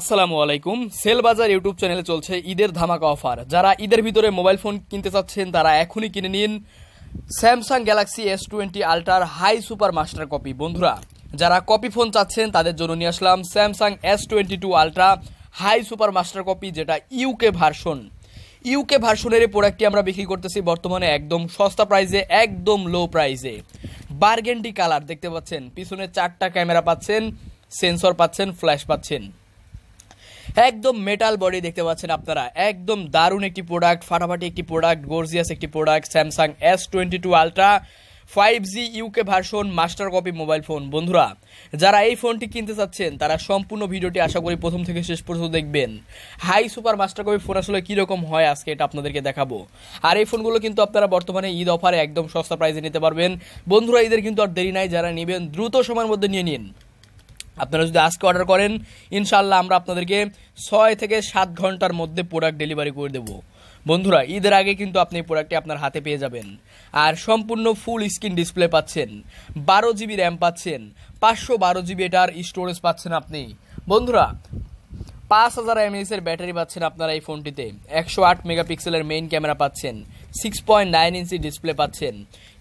আসসালামু আলাইকুম সেল বাজার ইউটিউব চ্যানেলে চলছে ঈদের ধামাকা অফার যারা ঈদের ভিতরে মোবাইল ফোন কিনতে চাচ্ছেন তারা এখনই কিনে নিন স্যামসাং গ্যালাক্সি এস টোয়েন্টি আল্ট্রার হাই সুপার মাস্টার কপি বন্ধুরা যারা কপি ফোন চাচ্ছেন তাদের জন্য নিয়ে আসলাম Samsung S twenty two ultra high super master copy যেটা ইউকে ভার্সন ইউকে ভার্সনের এই প্রোডাক্টটি আমরা বিক্রি করতেছি বর্তমানে একদম সস্তা প্রাইজে একদম লো প্রাইজে বার্গেন্ডি কালার দেখতে পাচ্ছেন পিছনে চারটা ক্যামেরা পাচ্ছেন সেন্সর পাচ্ছেন ফ্ল্যাশ পাচ্ছেন একদম মেটাল বডি দেখতে পাচ্ছেন আপনারা একদম দারুণ একটি প্রোডাক্ট ফাটাফাটি একটি প্রোডাক্ট গর্জিয়াস একটি product Samsung S twenty two ultra five G UK version master copy mobile phone বন্ধুরা যারা এই ফোনটি কিনতে চাচ্ছেন তারা সম্পূর্ণ ভিডিওটি আশা করি প্রথম থেকে শেষ পর্যন্ত দেখবেন high super master copy phone আসলে কীরকম হয় আজকে এটা আপনাদেরকে দেখাবো আর এই ফোনগুলো কিন্তু আপনারা বর্তমানে ঈদ অফারে একদম সস্তা প্রাইসে নিতে পারবেন বন্ধুরা ঈদের কিন্তু আর দেরি নাই যারা নেবেন দ্রুত সময়ের মধ্যে নিয়ে নিন আপনারা যদি আজকে অর্ডার করেন ইনশাল্লাহ আমরা আপনাদেরকে ছয় থেকে সাত ঘন্টার মধ্যে প্রোডাক্ট ডেলিভারি করে দেবো বন্ধুরা ঈদের আগে কিন্তু আপনি প্রোডাক্টটি আপনার হাতে পেয়ে যাবেন আর সম্পূর্ণ ফুল স্ক্রিন ডিসপ্লে পাচ্ছেন বারো জিবি র্যাম পাচ্ছেন পাঁচশো বারো জিবি এটার স্টোরেজ পাচ্ছেন আপনি বন্ধুরা পাঁচ হাজার এমএসের ব্যাটারি পাচ্ছেন আপনারা এই ফোনটিতে একশো আট মেগাপিক্সেলের মেইন ক্যামেরা পাচ্ছেন six point nine inch display পাচ্ছেন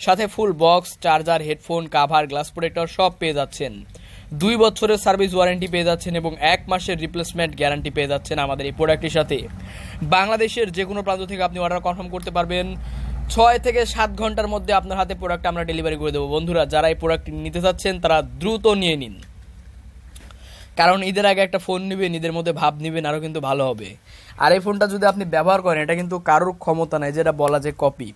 সাথে full box charger headphone cover glass protector সব পেয়ে যাচ্ছেন দুই বছরের সার্ভিস ওয়ারেন্টি পেয়ে যাচ্ছেন এবং এক মাসের রিপ্লেসমেন্ট গ্যারান্টি পেয়ে যাচ্ছেন আমাদের এই প্রোডাক্টের সাথে বাংলাদেশের যে কোনো প্রান্ত থেকে আপনি অর্ডার কনফার্ম করতে পারবেন ছয় থেকে সাত ঘন্টার মধ্যে আপনার হাতে প্রোডাক্ট আমরা ডেলিভারি করে দেবো বন্ধুরা যারা এই প্রোডাক্টটি নিতে চাচ্ছেন তারা দ্রুত নিয়ে নিন কারণ ঈদের আগে একটা ফোন নেবেন ঈদের মধ্যে ভাব নেবেন আরও কিন্তু ভালো হবে আর এই ফোনটা যদি আপনি ব্যবহার করেন এটা কিন্তু কারোর ক্ষমতা নাই যেটা বলা যায় কপি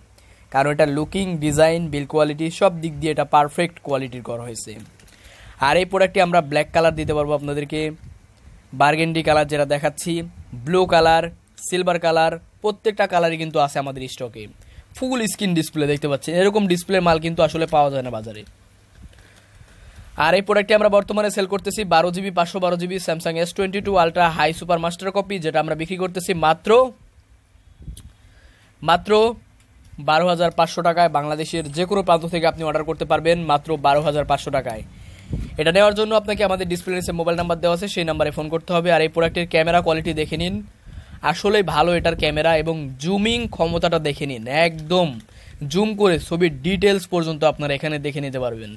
কারণ এটা লুকিং ডিজাইন বিল কোয়ালিটি সব দিক দিয়ে এটা পারফেক্ট কোয়ালিটির করা হয়েছে আর এই প্রোডাক্টটি আমরা ব্ল্যাক কালার দিতে পারবো আপনাদেরকে বার্গেন্ডি কালার যেটা দেখাচ্ছি ব্লু কালার সিলভার কালার প্রত্যেকটা কালারই কিন্তু আছে আমাদের স্টকে ফুল স্ক্রিন ডিসপ্লে দেখতে পাচ্ছেন এরকম ডিসপ্লে মাল কিন্তু আসলে পাওয়া যায় না বাজারে আর এই প্রোডাক্টটি আমরা বর্তমানে সেল করতেছি বারো জিবি পাঁচশো বারো GB Samsung S twenty two ultra high super master copy যেটা আমরা বিক্রি করতেছি মাত্র মাত্র বারো হাজার পাঁচশো টাকায় বাংলাদেশের যে কোনো প্রান্ত থেকে আপনি অর্ডার করতে পারবেন মাত্র বারো হাজার পাঁচশো টাকায় এটা নেওয়ার জন্য আপনাকে আমাদের ডিসপ্লে মোবাইল নাম্বার দেওয়া আছে সেই নাম্বারে ফোন করতে হবে আর এই প্রোডাক্টের ক্যামেরা কোয়ালিটি দেখে নিন আসলেই ভালো এটার ক্যামেরা এবং জুমিং ক্ষমতাটা দেখে নিন একদম জুম করে ছবির ডিটেলস পর্যন্ত আপনারা এখানে দেখে নিতে পারবেন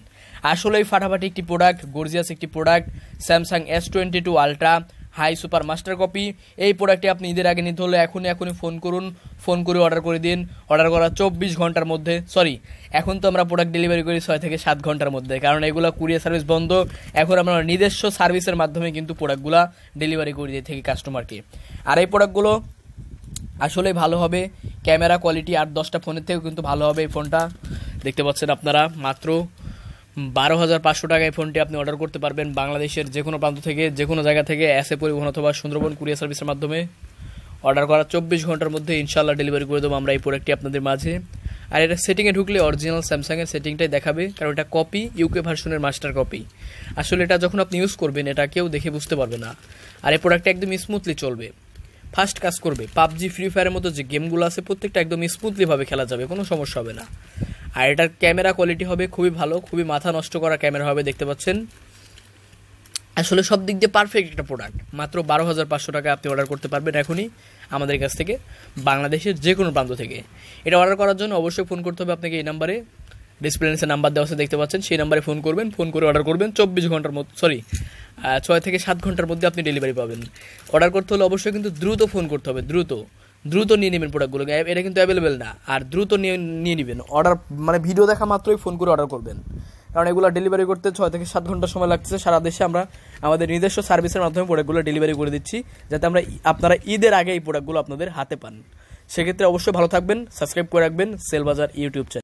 আসলেই ফাটাফাটি একটি প্রোডাক্ট গর্জিয়াস একটি product Samsung S twenty two ultra high super master copy এই প্রোডাক্টটি আপনি ঈদের আগে নিতে হলে এখনই এখনই ফোন করুন ফোন করে অর্ডার করে দিন অর্ডার করা চব্বিশ ঘন্টার মধ্যে সরি এখন তো আমরা প্রোডাক্ট ডেলিভারি করি ছয় থেকে সাত ঘন্টার মধ্যে কারণ এগুলো কুরিয়ার সার্ভিস বন্ধ এখন আমরা নিজস্ব সার্ভিসের মাধ্যমে কিন্তু প্রোডাক্টগুলো ডেলিভারি করে দিয়ে থাকি কাস্টমারকে আর এই প্রোডাক্টগুলো আসলে ভালো হবে ক্যামেরা কোয়ালিটি আট দশটা ফোনের থেকেও কিন্তু ভালো হবে এই ফোনটা দেখতে পাচ্ছেন আপনারা মাত্র বারো হাজার পাঁচশো টাকায় ফোনটি আপনি অর্ডার করতে পারবেন বাংলাদেশের যে কোনো প্রান্ত থেকে যে কোনো জায়গা থেকে অ্যাসে পরিবহন অথবা সুন্দরবন কুরিয়ার সার্ভিসের মাধ্যমে অর্ডার করার চব্বিশ ঘন্টার মধ্যে ইনশাল্লাহ ডেলিভারি করে দেবো আমরা এই প্রোডাক্টটি আপনাদের মাঝে আর এটা সেটিংয়ে ঢুকলে অরিজিনাল স্যামসাংয়ের সেটিংটাই দেখাবে কারণ এটা কপি ইউকে ভার্সনের মাস্টার কপি আসলে এটা যখন আপনি ইউজ করবেন এটা কেউ দেখে বুঝতে পারবে না আর এই প্রোডাক্টটা একদম স্মুথলি চলবে ফাস্ট কাজ করবে পাবজি ফ্রি ফায়ারের মতো যে গেমগুলো আছে প্রত্যেকটা একদম স্মুথলিভাবে খেলা যাবে কোনো সমস্যা হবে না আর এটার ক্যামেরা কোয়ালিটি হবে খুবই ভালো খুবই মাথা নষ্ট করা ক্যামেরা হবে দেখতে পাচ্ছেন আসলে সব দিক দিয়ে পারফেক্ট একটা প্রোডাক্ট মাত্র বারো হাজার পাঁচশো টাকা আপনি অর্ডার করতে পারবেন এখনই আমাদের কাছ থেকে বাংলাদেশের যে কোনো প্রান্ত থেকে এটা অর্ডার করার জন্য অবশ্যই ফোন করতে হবে আপনাকে এই নাম্বারে ডিসপ্লেন্সের নাম্বার দেওয়া আছে দেখতে পাচ্ছেন সেই নাম্বারে ফোন করবেন ফোন করে অর্ডার করবেন চব্বিশ ঘন্টার মধ্যে সরি ছয় থেকে সাত ঘন্টার মধ্যে আপনি ডেলিভারি পাবেন অর্ডার করতে হলে অবশ্যই কিন্তু দ্রুত ফোন করতে হবে দ্রুত দ্রুত নিয়ে নেবেন প্রোডাক্টগুলো এটা কিন্তু অ্যাভেলেবেল না আর দ্রুত নিয়ে নিয়ে নেবেন অর্ডার মানে ভিডিও দেখা মাত্রই ফোন করে অর্ডার করবেন কারণ এগুলো ডেলিভারি করতে ছয় থেকে সাত ঘন্টা সময় লাগছে সারা দেশে আমরা আমাদের নিজস্ব সার্ভিসের মাধ্যমে প্রোডাক্টগুলো ডেলিভারি করে দিচ্ছি যাতে আমরা আপনারা ঈদের আগে এই প্রোডাক্টগুলো আপনাদের হাতে পান সেক্ষেত্রে অবশ্যই ভালো থাকবেন সাবস্ক্রাইব করে রাখবেন সেল বাজার ইউটিউব চ্যানেল